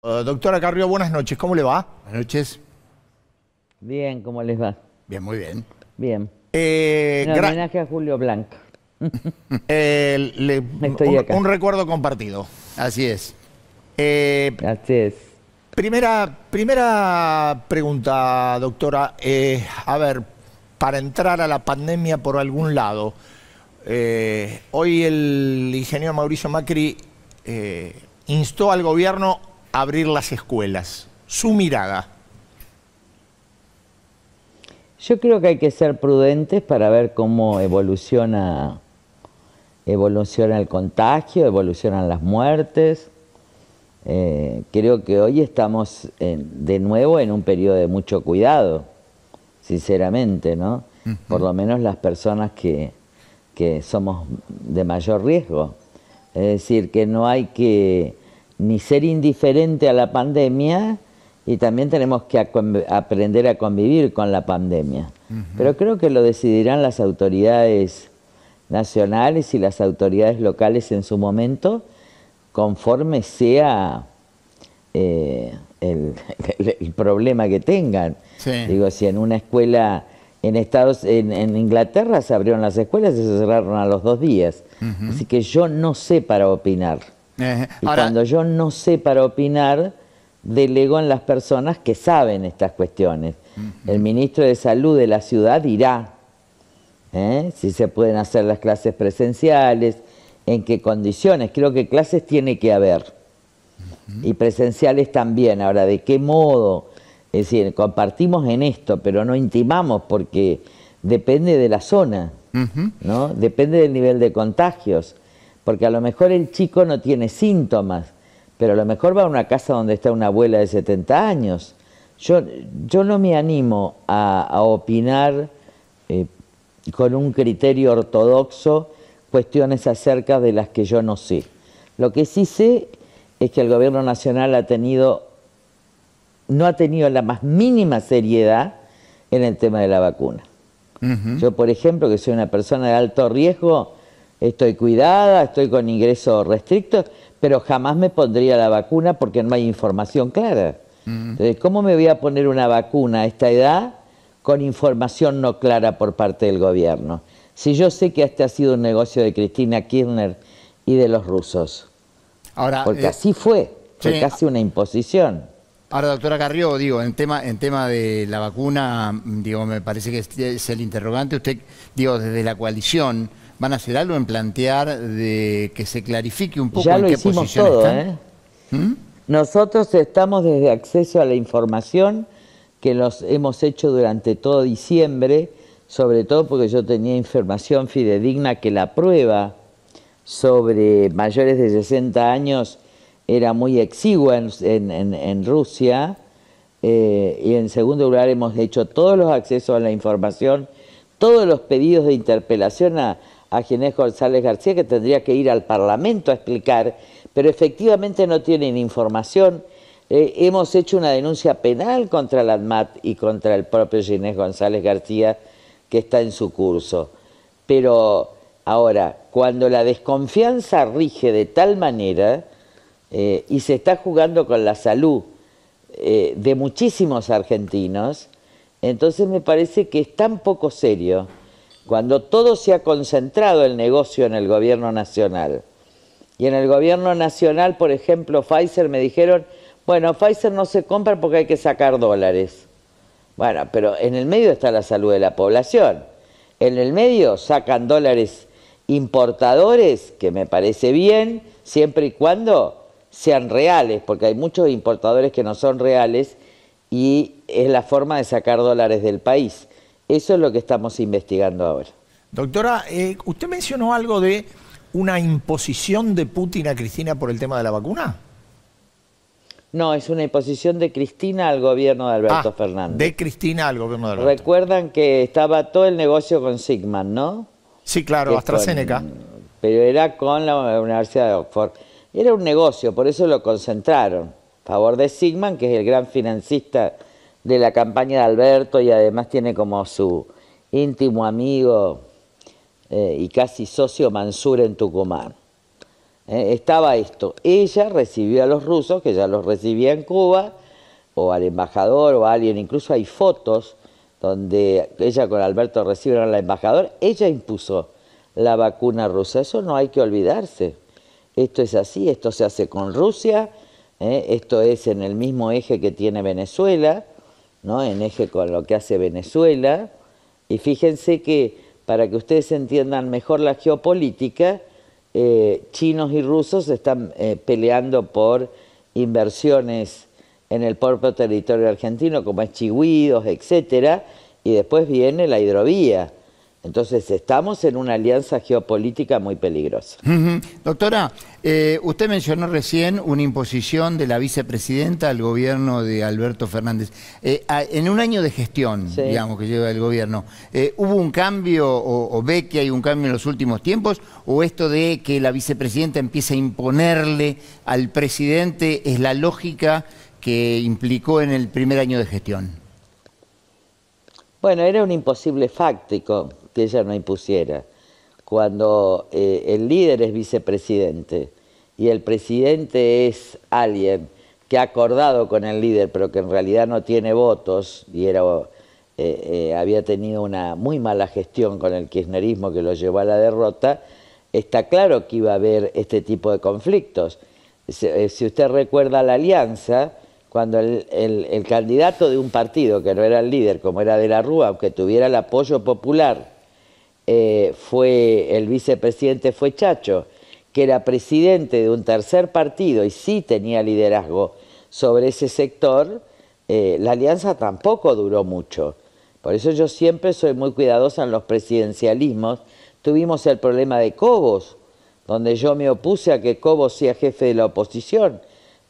Eh, doctora Carrió, buenas noches. ¿Cómo le va? Buenas noches. Bien, ¿cómo les va? Bien, muy bien. Bien. Eh, homenaje a Julio Blanco. un, recuerdo compartido. Así es. Eh, así es. Primera, primera pregunta, doctora. Eh, a ver, para entrar a la pandemia por algún lado, hoy el ingeniero Mauricio Macri instó al gobierno abrir las escuelas. Su mirada. Yo creo que hay que ser prudentes para ver cómo evoluciona, evoluciona el contagio, evolucionan las muertes. Eh, creo que hoy estamos de nuevo en un periodo de mucho cuidado, sinceramente, ¿no? Por lo menos las personas que somos de mayor riesgo. Es decir, que no hay que ni ser indiferente a la pandemia y también tenemos que aprender a convivir con la pandemia. Pero creo que lo decidirán las autoridades nacionales y las autoridades locales en su momento, conforme sea eh, el, problema que tengan. Digo, si en una escuela en Estados en, Inglaterra se abrieron las escuelas y se cerraron a los dos días. Así que yo no sé para opinar y cuando yo no sé para opinar, delego en las personas que saben estas cuestiones. El ministro de Salud de la ciudad dirá ¿eh? si se pueden hacer las clases presenciales, en qué condiciones. Creo que clases tiene que haber. Y presenciales también. Ahora, ¿de qué modo? Es decir, compartimos en esto, pero no intimamos porque depende de la zona, ¿no? Depende del nivel de contagios. Porque a lo mejor el chico no tiene síntomas, pero a lo mejor va a una casa donde está una abuela de 70 años. Yo, yo no me animo a, opinar eh, con un criterio ortodoxo cuestiones acerca de las que yo no sé. Lo que sí sé es que el gobierno nacional ha tenido, no ha tenido la más mínima seriedad en el tema de la vacuna. Yo, por ejemplo, que soy una persona de alto riesgo, Estoy cuidada, estoy con ingresos restrictos, pero jamás me pondría la vacuna porque no hay información clara. Entonces, ¿cómo me voy a poner una vacuna a esta edad con información no clara por parte del gobierno? Si yo sé que este ha sido un negocio de Cristina Kirchner y de los rusos. Ahora, porque eh, así fue, fue casi una imposición. Ahora, doctora Carrió, digo, en tema, en tema de la vacuna, digo, me parece que es el interrogante, usted, digo, desde la coalición, ¿Van a hacer algo en plantear de que se clarifique un poco en qué posición están? ¿eh? ¿Mm? Nosotros estamos desde acceso a la información que los hemos hecho durante todo diciembre, sobre todo porque yo tenía información fidedigna que la prueba sobre mayores de 60 años era muy exigua en, Rusia. Eh, y en segundo lugar hemos hecho todos los accesos a la información, todos los pedidos de interpelación a, a Ginés González García, que tendría que ir al Parlamento a explicar, pero efectivamente no tienen información. Eh, hemos hecho una denuncia penal contra la ADMAT y contra el propio Ginés González García, que está en su curso. Pero ahora, cuando la desconfianza rige de tal manera eh, y se está jugando con la salud eh, de muchísimos argentinos, entonces me parece que es tan poco serio cuando todo se ha concentrado el negocio en el gobierno nacional. Y en el gobierno nacional, por ejemplo, Pfizer me dijeron, bueno, Pfizer no se compra porque hay que sacar dólares. Bueno, pero en el medio está la salud de la población. En el medio sacan dólares importadores, que me parece bien, siempre y cuando sean reales, porque hay muchos importadores que no son reales y es la forma de sacar dólares del país. Eso es lo que estamos investigando ahora. Doctora, eh, usted mencionó algo de una imposición de Putin a Cristina por el tema de la vacuna. No, es una imposición de Cristina al gobierno de Alberto ah, Fernández. De Cristina al gobierno de Alberto. Recuerdan que estaba todo el negocio con Sigman, ¿no? Sí, claro, AstraZeneca. pero era con la Universidad de Oxford. Era un negocio, por eso lo concentraron. A favor de Sigman, que es el gran financista de la campaña de Alberto y además tiene como su íntimo amigo eh, y casi socio Mansur en Tucumán. Eh, estaba esto, ella recibió a los rusos, que ya los recibía en Cuba, o al embajador o a alguien, incluso hay fotos donde ella con Alberto recibieron al embajador, ella impuso la vacuna rusa, eso no hay que olvidarse, esto es así, esto se hace con Rusia, eh, esto es en el mismo eje que tiene Venezuela, ¿no? en eje con lo que hace Venezuela. Y fíjense que, para que ustedes entiendan mejor la geopolítica, eh, chinos y rusos están eh, peleando por inversiones en el propio territorio argentino, como es Chihuidos, etcétera, y después viene la hidrovía. Entonces estamos en una alianza geopolítica muy peligrosa. Doctora, eh, usted mencionó recién una imposición de la vicepresidenta al gobierno de Alberto Fernández. Eh, en un año de gestión, digamos, que lleva el gobierno, eh, ¿hubo un cambio o, o, ve que hay un cambio en los últimos tiempos? ¿O esto de que la vicepresidenta empiece a imponerle al presidente es la lógica que implicó en el primer año de gestión? Bueno, era un imposible fáctico ella no impusiera. Cuando eh, el líder es vicepresidente y el presidente es alguien que ha acordado con el líder, pero que en realidad no tiene votos y era, eh, eh, había tenido una muy mala gestión con el kirchnerismo que lo llevó a la derrota, está claro que iba a haber este tipo de conflictos. Si, usted recuerda la alianza, cuando el, candidato de un partido que no era el líder, como era de la Rúa, aunque tuviera el apoyo popular, eh, fue el vicepresidente fue Chacho, que era presidente de un tercer partido y sí tenía liderazgo sobre ese sector, eh, la alianza tampoco duró mucho. Por eso yo siempre soy muy cuidadosa en los presidencialismos. Tuvimos el problema de Cobos, donde yo me opuse a que Cobos sea jefe de la oposición,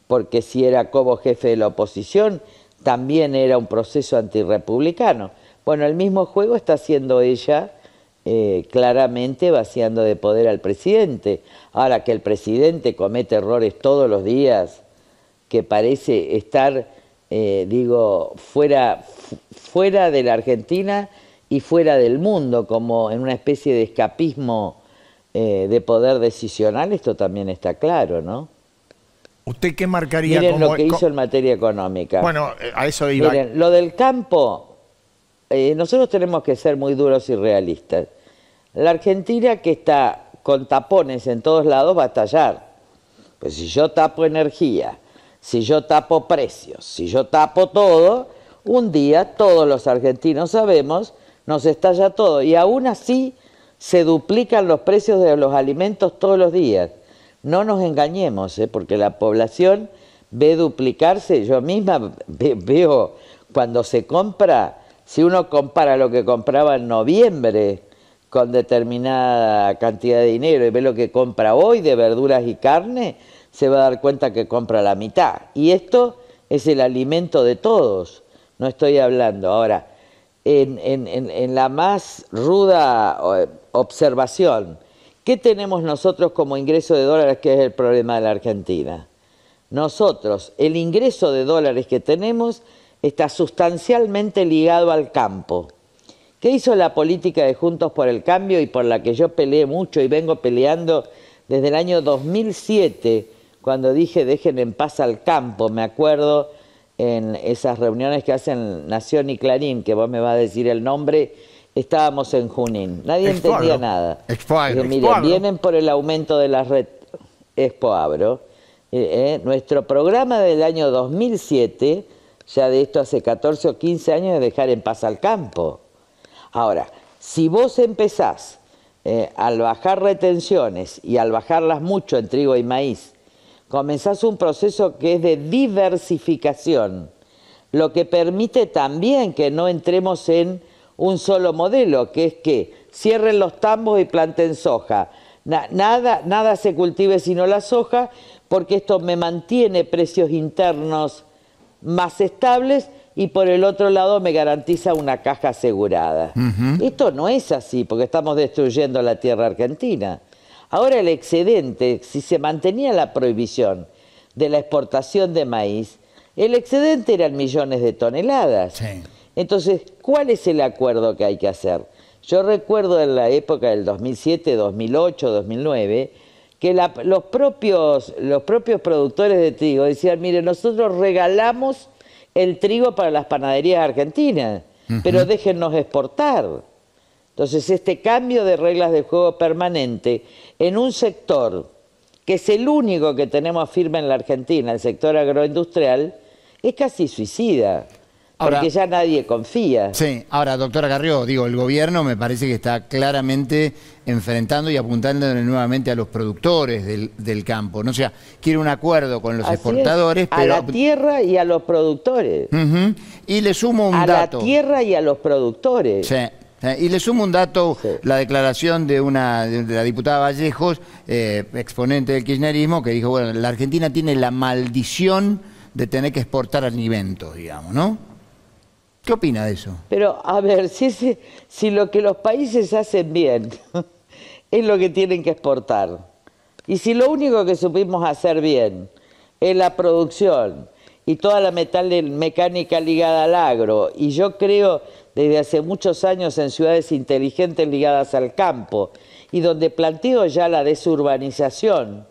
porque si era Cobos jefe de la oposición, también era un proceso antirrepublicano. Bueno, el mismo juego está haciendo ella eh, claramente vaciando de poder al presidente. Ahora que el presidente comete errores todos los días, que parece estar, eh, digo, fuera, fuera de la Argentina y fuera del mundo, como en una especie de escapismo eh, de poder decisional, esto también está claro, ¿no? ¿Usted qué marcaría Miren lo que hizo en materia económica. Bueno, a eso iba. Miren, lo del campo eh, nosotros tenemos que ser muy duros y realistas. La Argentina que está con tapones en todos lados va a estallar. Pues si yo tapo energía, si yo tapo precios, si yo tapo todo, un día todos los argentinos sabemos, nos estalla todo. Y aún así se duplican los precios de los alimentos todos los días. No nos engañemos, ¿eh? porque la población ve duplicarse, yo misma veo cuando se compra si uno compara lo que compraba en noviembre con determinada cantidad de dinero y ve lo que compra hoy de verduras y carne, se va a dar cuenta que compra la mitad. Y esto es el alimento de todos, no estoy hablando. Ahora, en, la más ruda eh, observación, ¿qué tenemos nosotros como ingreso de dólares que es el problema de la Argentina? Nosotros, el ingreso de dólares que tenemos está sustancialmente ligado al campo. ¿Qué hizo la política de Juntos por el Cambio y por la que yo peleé mucho y vengo peleando desde el año 2007, cuando dije dejen en paz al campo? Me acuerdo en esas reuniones que hacen Nación y Clarín, que vos me vas a decir el nombre, estábamos en Junín. Nadie entendía nada. Expo miren, vienen por el aumento de la red Expo Abro. Eh, eh, nuestro programa del año 2007 ya de esto hace 14 o 15 años de dejar en paz al campo. Ahora, si vos empezás eh, al bajar retenciones y al bajarlas mucho en trigo y maíz, comenzás un proceso que es de diversificación, lo que permite también que no entremos en un solo modelo, que es que cierren los tambos y planten soja. nada, nada se cultive sino la soja, porque esto me mantiene precios internos más estables y por el otro lado me garantiza una caja asegurada. Esto no es así porque estamos destruyendo la tierra argentina. Ahora el excedente, si se mantenía la prohibición de la exportación de maíz, el excedente eran millones de toneladas. Entonces, ¿cuál es el acuerdo que hay que hacer? Yo recuerdo en la época del 2007, 2008, 2009, que los, propios, los propios productores de trigo decían, mire, nosotros regalamos el trigo para las panaderías argentinas, pero déjennos exportar. Entonces, este cambio de reglas de juego permanente en un sector que es el único que tenemos firme en la Argentina, el sector agroindustrial, es casi suicida porque ya nadie confía. Sí, ahora, doctora Carrió, digo, el gobierno me parece que está claramente enfrentando y apuntando nuevamente a los productores del, campo. ¿no? O sea, quiere un acuerdo con los exportadores. a la tierra y a los productores. Y le sumo un dato. A la tierra y a los productores. Sí. Eh, y le sumo un dato, la declaración de una de la diputada Vallejos, eh, exponente del kirchnerismo, que dijo, bueno, la Argentina tiene la maldición de tener que exportar alimentos, digamos, ¿no? ¿Qué opina de eso? Pero a ver, si, lo que los países hacen bien es lo que tienen que exportar, y si lo único que supimos hacer bien es la producción y toda la metal mecánica ligada al agro, y yo creo desde hace muchos años en ciudades inteligentes ligadas al campo, y donde planteo ya la desurbanización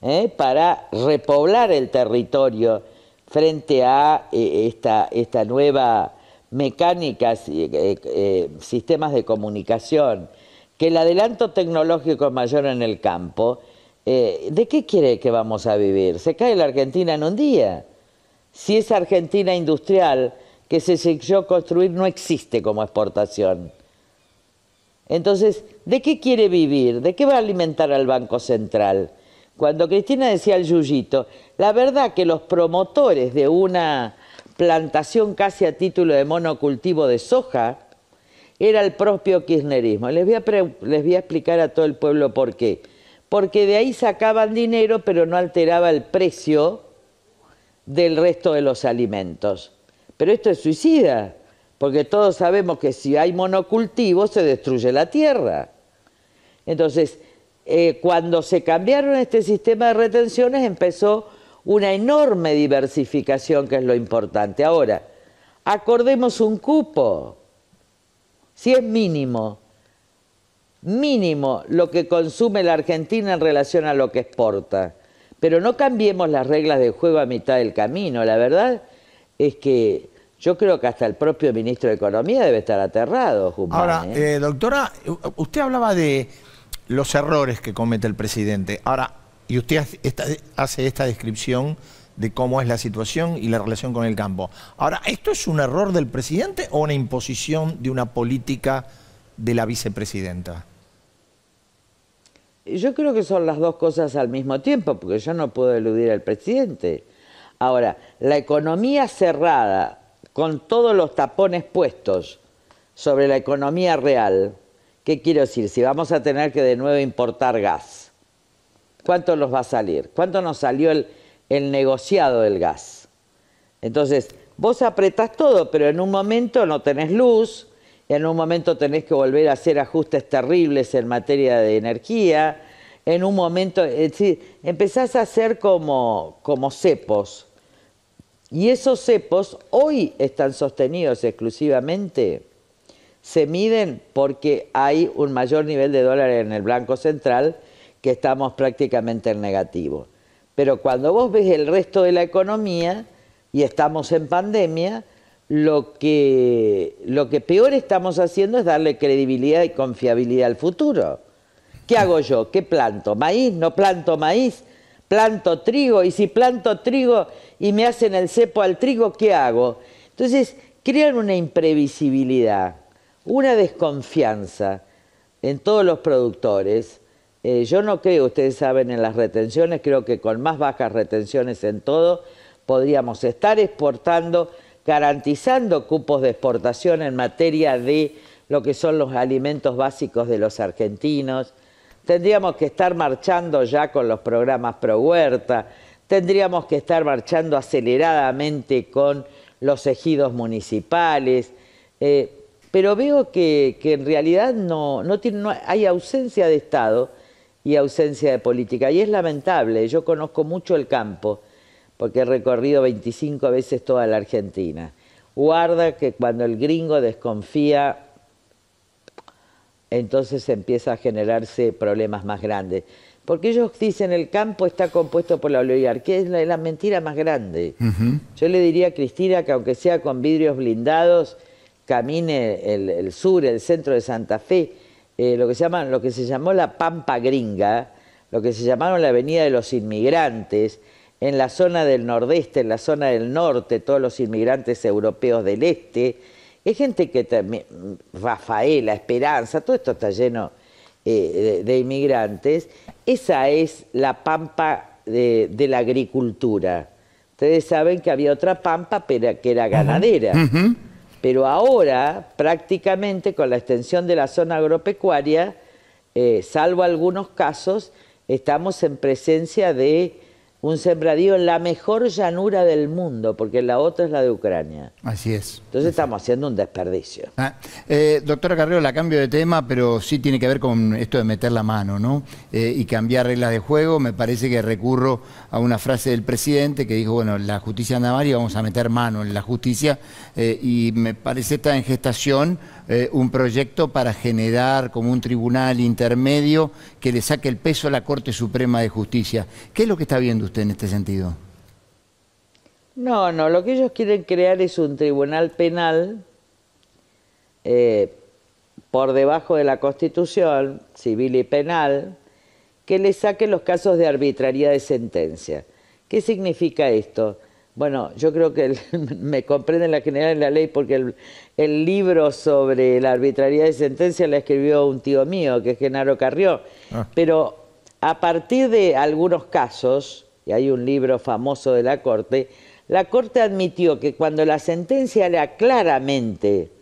¿eh? para repoblar el territorio frente a eh, esta, esta nueva mecánicas, y eh, eh, sistemas de comunicación, que el adelanto tecnológico es mayor en el campo, eh, ¿de qué quiere que vamos a vivir? Se cae la Argentina en un día. Si esa Argentina industrial que se a construir no existe como exportación. Entonces, ¿de qué quiere vivir? ¿De qué va a alimentar al Banco Central? Cuando Cristina decía al Yuyito, la verdad que los promotores de una plantación casi a título de monocultivo de soja, era el propio kirchnerismo. Les voy, a les explicar a todo el pueblo por qué. Porque de ahí sacaban dinero, pero no alteraba el precio del resto de los alimentos. Pero esto es suicida, porque todos sabemos que si hay monocultivo se destruye la tierra. Entonces, eh, cuando se cambiaron este sistema de retenciones empezó una enorme diversificación que es lo importante. Ahora, acordemos un cupo, si es mínimo, mínimo lo que consume la Argentina en relación a lo que exporta. Pero no cambiemos las reglas de juego a mitad del camino. La verdad es que yo creo que hasta el propio ministro de Economía debe estar aterrado, Ahora, ¿eh? Eh, doctora, usted hablaba de los errores que comete el presidente. Ahora, y usted hace esta descripción de cómo es la situación y la relación con el campo. Ahora, ¿esto es un error del presidente o una imposición de una política de la vicepresidenta? Yo creo que son las dos cosas al mismo tiempo, porque yo no puedo eludir al presidente. Ahora, la economía cerrada, con todos los tapones puestos sobre la economía real, ¿qué quiero decir? Si vamos a tener que de nuevo importar gas, ¿Cuánto nos va a salir? ¿Cuánto nos salió el, negociado del gas? Entonces, vos apretás todo, pero en un momento no tenés luz, en un momento tenés que volver a hacer ajustes terribles en materia de energía, en un momento, es decir, empezás a hacer como, como cepos. Y esos cepos hoy están sostenidos exclusivamente, se miden porque hay un mayor nivel de dólares en el blanco Central que estamos prácticamente en negativo. Pero cuando vos ves el resto de la economía y estamos en pandemia, lo que, lo que peor estamos haciendo es darle credibilidad y confiabilidad al futuro. ¿Qué hago yo? ¿Qué planto? ¿Maíz? ¿No planto maíz? ¿Planto trigo? Y si planto trigo y me hacen el cepo al trigo, ¿qué hago? Entonces, crean una imprevisibilidad, una desconfianza en todos los productores eh, yo no creo, ustedes saben, en las retenciones, creo que con más bajas retenciones en todo podríamos estar exportando, garantizando cupos de exportación en materia de lo que son los alimentos básicos de los argentinos. Tendríamos que estar marchando ya con los programas pro huerta, tendríamos que estar marchando aceleradamente con los ejidos municipales. Eh, pero veo que, en realidad hay ausencia de Estado y ausencia de política. Y es lamentable, yo conozco mucho el campo, porque he recorrido 25 veces toda la Argentina. Guarda que cuando el gringo desconfía, entonces empieza a generarse problemas más grandes. Porque ellos dicen el campo está compuesto por la oligarquía, es la, mentira más grande. Yo le diría a Cristina que aunque sea con vidrios blindados, camine el sur, el centro de Santa Fe, eh, lo, que se llamó la Pampa Gringa, lo que se llamaron la Avenida de los Inmigrantes, en la zona del nordeste, en la zona del norte, todos los inmigrantes europeos del este. Es gente que también, Rafaela, Esperanza, todo esto está lleno eh, de, inmigrantes. Esa es la pampa de, la agricultura. Ustedes saben que había otra pampa pero que era ganadera. Pero ahora, prácticamente con la extensión de la zona agropecuaria, eh, salvo algunos casos, estamos en presencia de un sembradío en la mejor llanura del mundo, porque la otra es la de Ucrania. Así es. Entonces estamos haciendo un desperdicio. Doctora ah, eh, doctora cambio de tema, pero sí tiene que ver con esto de meter la mano, ¿no? Eh, y cambiar reglas de juego. Me parece que recurro a una frase del presidente que dijo, bueno, la justicia mal y vamos a meter mano en la justicia. Eh, y me parece esta en gestación eh, un proyecto para generar como un tribunal intermedio que le saque el peso a la Corte Suprema de Justicia. ¿Qué es lo que está viendo usted en este sentido? No, no, lo que ellos quieren crear es un tribunal penal eh, por debajo de la Constitución, civil y penal, que le saque los casos de arbitrariedad de sentencia. ¿Qué significa esto? Bueno, yo creo que me comprenden la general de la ley porque el, libro sobre la arbitrariedad de sentencia la escribió un tío mío, que es Genaro Carrió. Ah. Pero a partir de algunos casos, y hay un libro famoso de la Corte, la Corte admitió que cuando la sentencia era claramente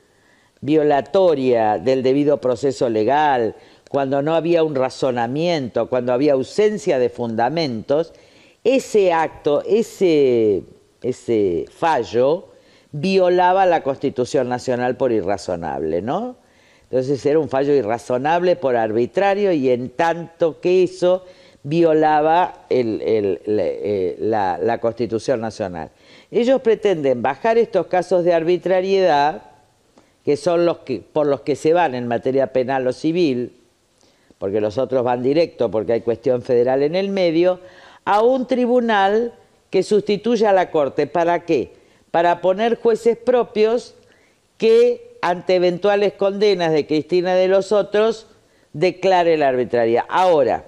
violatoria del debido proceso legal, cuando no había un razonamiento, cuando había ausencia de fundamentos, ese acto, ese ese fallo violaba la Constitución Nacional por irrazonable, ¿no? Entonces era un fallo irrazonable por arbitrario y en tanto que eso violaba eh, la, Constitución Nacional. Ellos pretenden bajar estos casos de arbitrariedad, que son los que, por los que se van en materia penal o civil, porque los otros van directo porque hay cuestión federal en el medio, a un tribunal que sustituya a la Corte. ¿Para qué? Para poner jueces propios que ante eventuales condenas de Cristina de los otros declare la arbitrariedad. Ahora,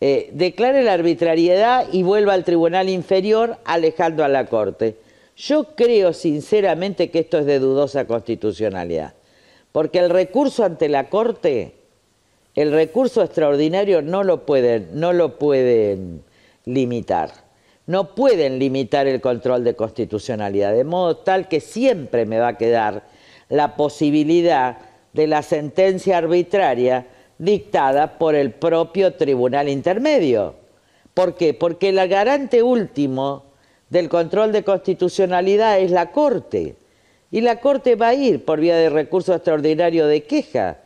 eh, declare la arbitrariedad y vuelva al tribunal inferior alejando a la Corte. Yo creo sinceramente que esto es de dudosa constitucionalidad, porque el recurso ante la Corte, el recurso extraordinario no lo pueden, no lo pueden limitar. No pueden limitar el control de constitucionalidad, de modo tal que siempre me va a quedar la posibilidad de la sentencia arbitraria dictada por el propio tribunal intermedio. ¿Por qué? Porque el garante último del control de constitucionalidad es la Corte. Y la Corte va a ir por vía de recurso extraordinario de queja,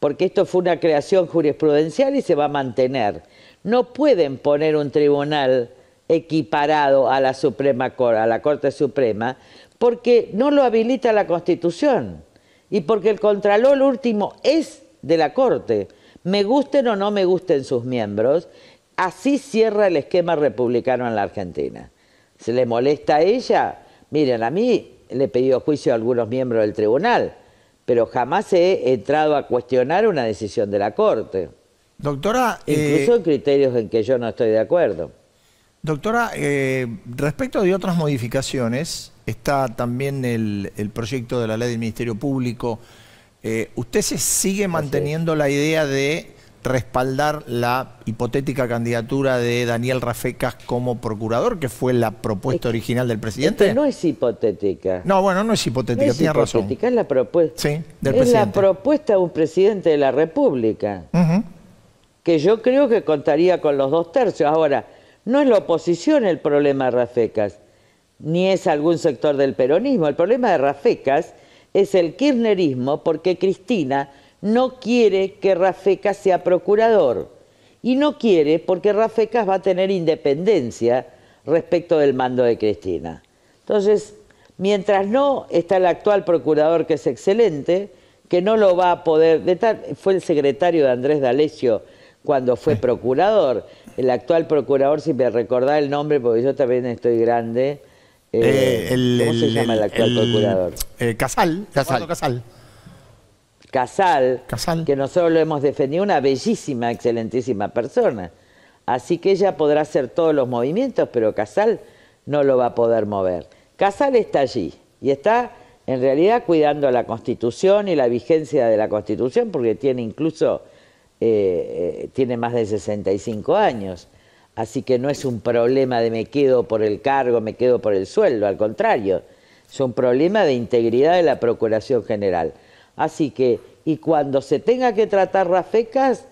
porque esto fue una creación jurisprudencial y se va a mantener no pueden poner un tribunal equiparado a la Suprema Corte, a la Corte Suprema, porque no lo habilita la Constitución y porque el Contralor último es de la Corte, me gusten o no me gusten sus miembros, así cierra el esquema republicano en la Argentina. ¿Se le molesta a ella? Miren, a mí le he pedido juicio a algunos miembros del tribunal, pero jamás he entrado a cuestionar una decisión de la Corte. Doctora. Incluso eh, criterios en que yo no estoy de acuerdo. Doctora, eh, respecto de otras modificaciones, está también el, proyecto de la ley del Ministerio Público. Eh, ¿Usted se sigue manteniendo la idea de respaldar la hipotética candidatura de Daniel Rafecas como procurador, que fue la propuesta original del presidente? no es hipotética. No, bueno, no es hipotética, no es tiene Es la propuesta. Sí, del es la propuesta de un presidente de la República. Ajá que yo creo que contaría con los dos tercios. Ahora, no es la oposición el problema de Rafecas, ni es algún sector del peronismo. El problema de Rafecas es el kirchnerismo porque Cristina no quiere que Rafecas sea procurador y no quiere porque Rafecas va a tener independencia respecto del mando de Cristina. Entonces, mientras no está el actual procurador que es excelente, que no lo va a poder, fue el secretario de Andrés D'Alessio cuando fue procurador. El actual procurador, si me recordá el nombre, porque yo también estoy grande. Eh, eh, ¿Cómo se llama el actual procurador? Eh, Casal, Casal. Casal. Casal. Casal, que nosotros lo hemos defendido, una bellísima, excelentísima persona. Así que ella podrá hacer todos los movimientos, pero Casal no lo va a poder mover. Casal está allí y está en realidad cuidando la Constitución y la vigencia de la Constitución, porque tiene incluso eh, eh, tiene más de 65 años, así que no es un problema de me quedo por el cargo, me quedo por el sueldo, al contrario, es un problema de integridad de la Procuración General. Así que, y cuando se tenga que tratar Rafecas,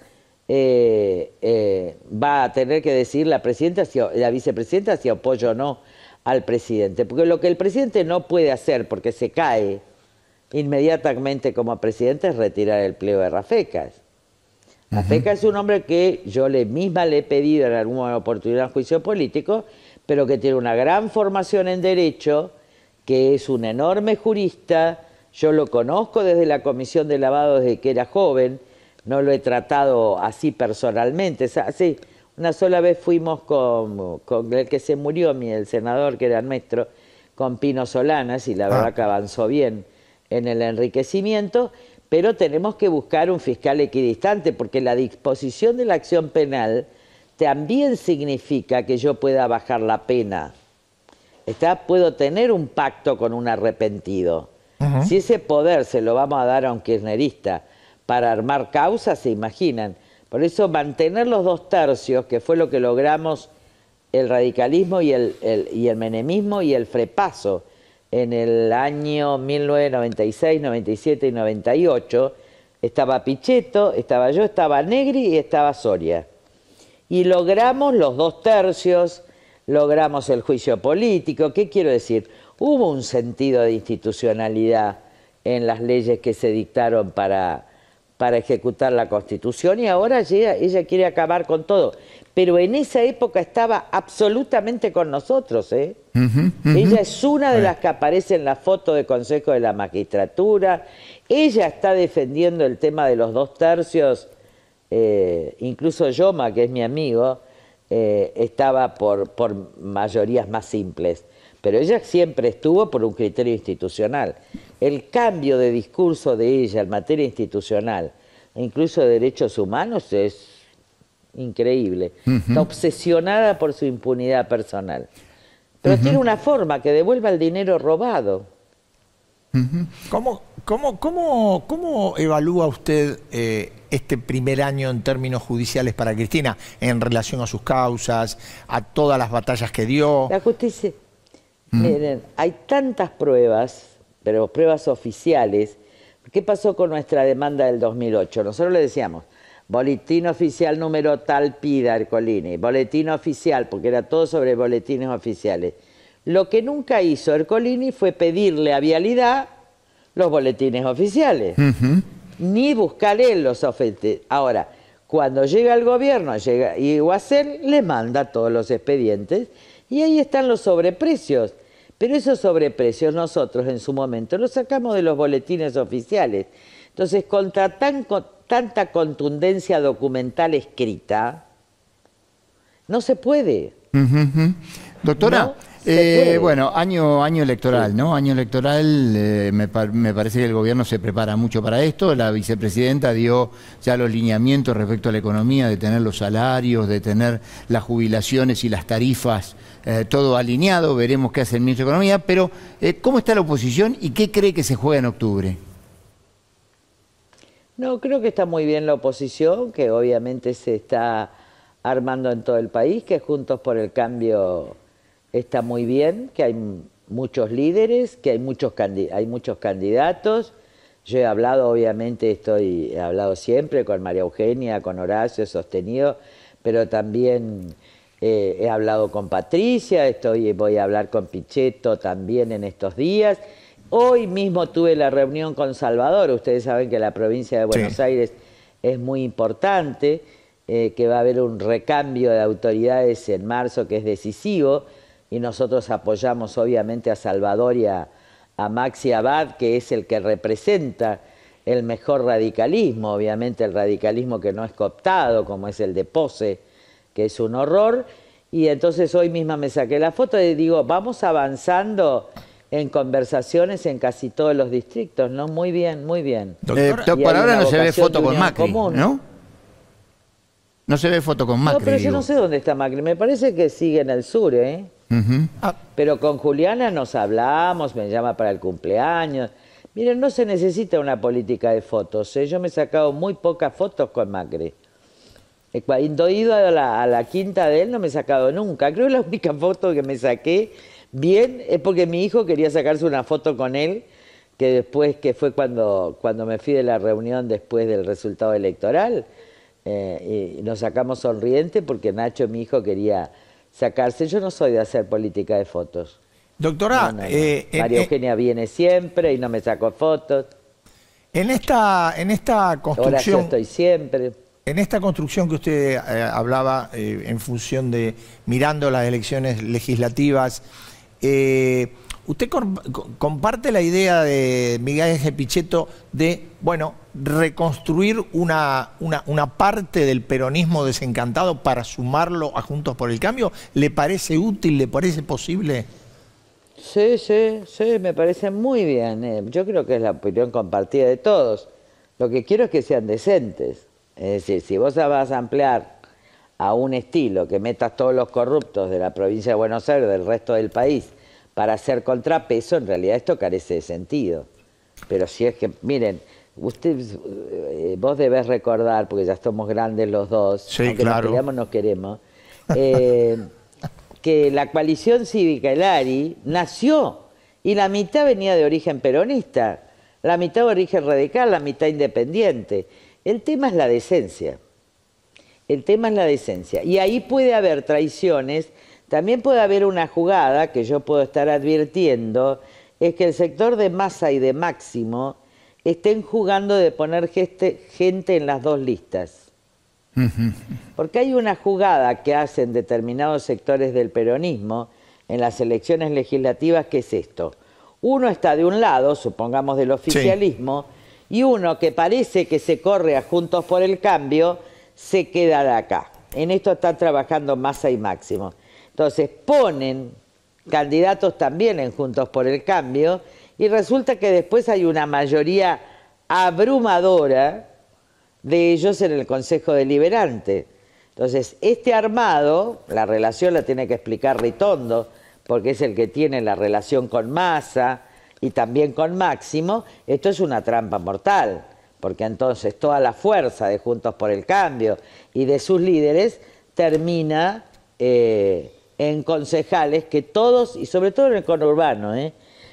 eh, va a tener que decir la presidenta, la vicepresidenta, si apoyo o no al presidente. Porque lo que el presidente no puede hacer, porque se cae inmediatamente como presidente, es retirar el pliego de Rafecas. La -huh. es un hombre que yo le misma le he pedido en alguna oportunidad en juicio político, pero que tiene una gran formación en derecho, que es un enorme jurista. Yo lo conozco desde la Comisión de Lavado desde que era joven, no lo he tratado así personalmente. una sola vez fuimos con, el que se murió, el senador que era nuestro, con Pino Solanas, y la ah. verdad que avanzó bien en el enriquecimiento pero tenemos que buscar un fiscal equidistante, porque la disposición de la acción penal también significa que yo pueda bajar la pena. puedo tener un pacto con un arrepentido. Si ese poder se lo vamos a dar a un kirchnerista para armar causas, se imaginan. Por eso mantener los dos tercios, que fue lo que logramos el radicalismo y el, y el menemismo y el frepaso, en el año 1996, 97 y 98, estaba Pichetto, estaba yo, estaba Negri y estaba Soria. Y logramos los dos tercios, logramos el juicio político. ¿Qué quiero decir? Hubo un sentido de institucionalidad en las leyes que se dictaron para, para ejecutar la Constitución y ahora ella, quiere acabar con todo. Pero en esa época estaba absolutamente con nosotros. ¿eh? Ella es una de las que aparece en la foto de Consejo de la Magistratura. Ella está defendiendo el tema de los dos tercios. Eh, incluso Yoma, que es mi amigo, eh, estaba por, por mayorías más simples. Pero ella siempre estuvo por un criterio institucional el cambio de discurso de ella en materia institucional, incluso de derechos humanos, es increíble. Está obsesionada por su impunidad personal. Pero tiene una forma que devuelva el dinero robado. ¿Cómo, evalúa usted eh, este primer año en términos judiciales para Cristina en relación a sus causas, a todas las batallas que dio? La justicia. Miren, hay tantas pruebas pero pruebas oficiales. ¿Qué pasó con nuestra demanda del 2008? Nosotros le decíamos, boletín oficial número tal pida Ercolini, boletín oficial, porque era todo sobre boletines oficiales. Lo que nunca hizo Ercolini fue pedirle a Vialidad los boletines oficiales, ni buscar él los oficiales. Ahora, cuando llega el gobierno llega, y hacer le manda todos los expedientes y ahí están los sobreprecios. Pero esos sobreprecios nosotros en su momento los sacamos de los boletines oficiales. Entonces, contra tan, tanta contundencia documental escrita, no se puede. Doctora, eh, bueno, año, año electoral, ¿no? Año electoral, eh, me, parece que el gobierno se prepara mucho para esto. La vicepresidenta dio ya los lineamientos respecto a la economía, de tener los salarios, de tener las jubilaciones y las tarifas, eh, todo alineado. Veremos qué hace el ministro de Economía. Pero, ¿cómo está la oposición y qué cree que se juega en octubre? No, creo que está muy bien la oposición, que obviamente se está armando en todo el país, que Juntos por el Cambio está muy bien, que hay muchos líderes, que hay muchos, hay muchos candidatos. Yo he hablado, obviamente, estoy, he hablado siempre con María Eugenia, con Horacio, sostenido, pero también eh, he hablado con Patricia, estoy, voy a hablar con Pichetto también en estos días. Hoy mismo tuve la reunión con Salvador, ustedes saben que la provincia de Buenos Aires es muy importante, eh, que va a haber un recambio de autoridades en marzo que es decisivo y nosotros apoyamos obviamente a Salvador y a, Maxi Abad, que es el que representa el mejor radicalismo, obviamente el radicalismo que no es cooptado, como es el de Pose, que es un horror. Y entonces hoy misma me saqué la foto y digo, vamos avanzando en conversaciones en casi todos los distritos, ¿no? Muy bien, muy bien. Eh, por ahora no se ve foto con Macri, ¿no? No se ve foto con Macri. No, pero yo no sé dónde está Macri. Me parece que sigue en el sur, ¿eh? Ah. Pero con Juliana nos hablamos, me llama para el cumpleaños. Miren, no se necesita una política de fotos. ¿eh? Yo me he sacado muy pocas fotos con Macri. Eh, cuando ido a la, quinta de él no me he sacado nunca. Creo que la única foto que me saqué bien es porque mi hijo quería sacarse una foto con él, que después, que fue cuando, cuando me fui de la reunión después del resultado electoral, eh, nos sacamos sonriente porque Nacho, mi hijo, quería sacarse. Yo no soy de hacer política de fotos. Doctora, eh, María e- Eugenia viene siempre y no me saco fotos. En esta, en esta construcción. estoy siempre. En esta construcción que usted eh, hablaba eh, en función de mirando las elecciones legislativas, ¿Usted comparte la idea de Miguel Ángel de, bueno, reconstruir una, una, una, parte del peronismo desencantado para sumarlo a Juntos por el Cambio? ¿Le parece útil? ¿Le parece posible? Sí, sí, sí, me parece muy bien. Eh. Yo creo que es la opinión compartida de todos. Lo que quiero es que sean decentes. Es decir, si vos vas a ampliar a un estilo que metas todos los corruptos de la provincia de Buenos Aires, del resto del país, para hacer contrapeso, en realidad esto carece de sentido. Pero si es que, miren, usted, eh, vos debes recordar, porque ya somos grandes los dos, nos queremos, eh, que la coalición cívica el ARI nació y la mitad venía de origen peronista, la mitad de origen radical, la mitad independiente. El tema es la decencia. El tema es la decencia. Y ahí puede haber traiciones también puede haber una jugada que yo puedo estar advirtiendo, es que el sector de masa y de máximo estén jugando de poner gente en las dos listas. Porque hay una jugada que hacen determinados sectores del peronismo en las elecciones legislativas que es esto. Uno está de un lado, supongamos del oficialismo, y uno que parece que se corre a Juntos por el Cambio, se queda de acá. En esto están trabajando masa y Máximo. Entonces ponen candidatos también en Juntos por el Cambio y resulta que después hay una mayoría abrumadora de ellos en el Consejo Deliberante. Entonces, este armado, la relación la tiene que explicar Ritondo, porque es el que tiene la relación con Massa y también con Máximo, esto es una trampa mortal, porque entonces toda la fuerza de Juntos por el Cambio y de sus líderes termina... Eh, en concejales que todos, y sobre todo en el conurbano, ¿eh?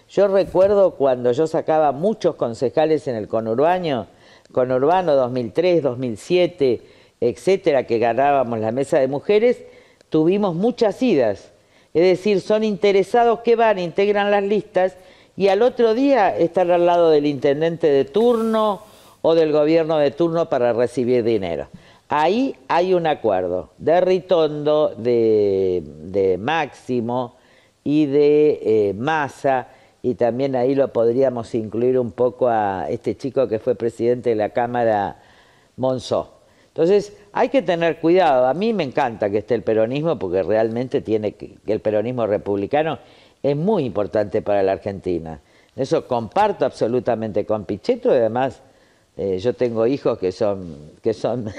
yo recuerdo cuando yo sacaba muchos concejales en el conurbano, conurbano 2003, 2007, etcétera, que ganábamos la mesa de mujeres, tuvimos muchas idas. Es decir, son interesados que van, integran las listas y al otro día están al lado del intendente de turno o del gobierno de turno para recibir dinero. Ahí hay un acuerdo de Ritondo, de, Máximo y de eh, masa y también ahí lo podríamos incluir un poco a este chico que fue presidente de la Cámara, Monzó. Entonces, hay que tener cuidado. A mí me encanta que esté el peronismo porque realmente tiene que, el peronismo republicano es muy importante para la Argentina. Eso comparto absolutamente con Pichetto y además eh, yo tengo hijos que son, que son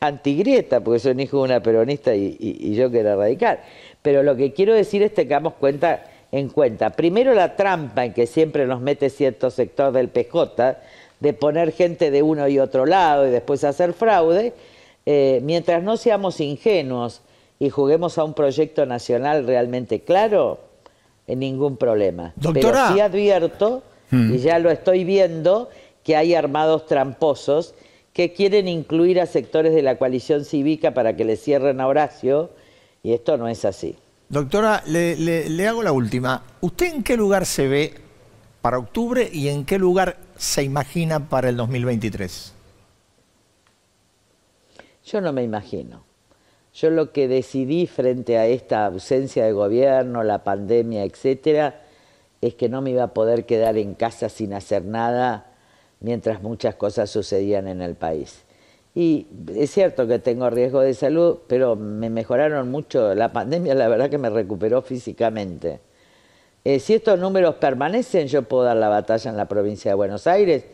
antigrieta, porque son hijos de una peronista y, yo quiero era radical. Pero lo que quiero decir es que tengamos cuenta, en cuenta, primero la trampa en que siempre nos mete cierto sector del PJ, de poner gente de uno y otro lado y después hacer fraude, eh, mientras no seamos ingenuos y juguemos a un proyecto nacional realmente claro, en eh, ningún problema. Doctora. sí advierto, mm. y ya lo estoy viendo, que hay armados tramposos que quieren incluir a sectores de la coalición cívica para que le cierren a Horacio, y esto no es así. Doctora, le, le hago la última. ¿Usted en qué lugar se ve para octubre y en qué lugar se imagina para el 2023? Yo no me imagino. Yo lo que decidí frente a esta ausencia de gobierno, la pandemia, etcétera, es que no me iba a poder quedar en casa sin hacer nada mientras muchas cosas sucedían en el país. Y es cierto que tengo riesgo de salud, pero me mejoraron mucho. La pandemia, la verdad que me recuperó físicamente. Eh, si estos números permanecen, yo puedo dar la batalla en la provincia de Buenos Aires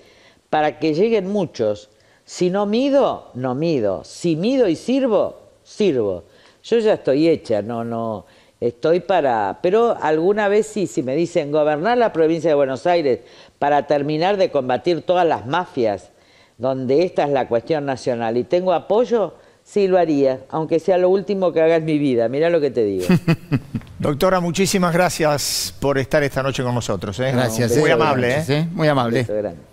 para que lleguen muchos. Si no mido, no mido. Si mido y sirvo, sirvo. Yo ya estoy hecha, no, no. Estoy para. Pero alguna vez sí, si me dicen gobernar la provincia de Buenos Aires para terminar de combatir todas las mafias, donde esta es la cuestión nacional, y tengo apoyo, sí lo haría, aunque sea lo último que haga en mi vida. Mira lo que te digo. Doctora, muchísimas gracias por estar esta noche con nosotros. ¿eh? Gracias. Muy, eh. amable, ¿eh? ¿eh? muy amable. Muy amable.